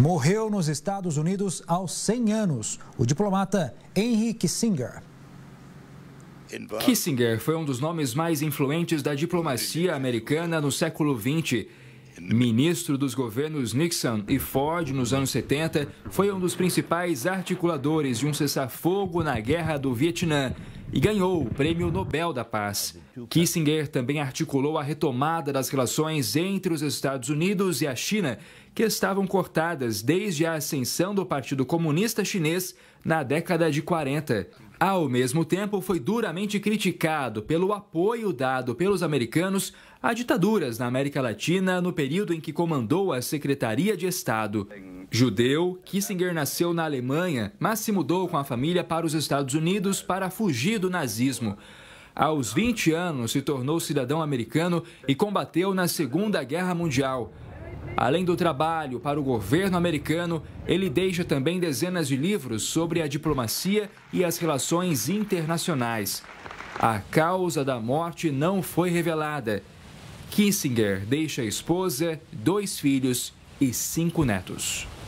morreu nos Estados Unidos aos 100 anos, o diplomata Henry Kissinger. Kissinger foi um dos nomes mais influentes da diplomacia americana no século XX. Ministro dos governos Nixon e Ford nos anos 70, foi um dos principais articuladores de um cessar-fogo na Guerra do Vietnã e ganhou o Prêmio Nobel da Paz. Kissinger também articulou a retomada das relações entre os Estados Unidos e a China, que estavam cortadas desde a ascensão do Partido Comunista Chinês na década de 40. Ao mesmo tempo, foi duramente criticado pelo apoio dado pelos americanos a ditaduras na América Latina no período em que comandou a Secretaria de Estado. Judeu, Kissinger nasceu na Alemanha, mas se mudou com a família para os Estados Unidos para fugir do nazismo. Aos 20 anos, se tornou cidadão americano e combateu na Segunda Guerra Mundial. Além do trabalho para o governo americano, ele deixa também dezenas de livros sobre a diplomacia e as relações internacionais. A causa da morte não foi revelada. Kissinger deixa a esposa, dois filhos e cinco netos.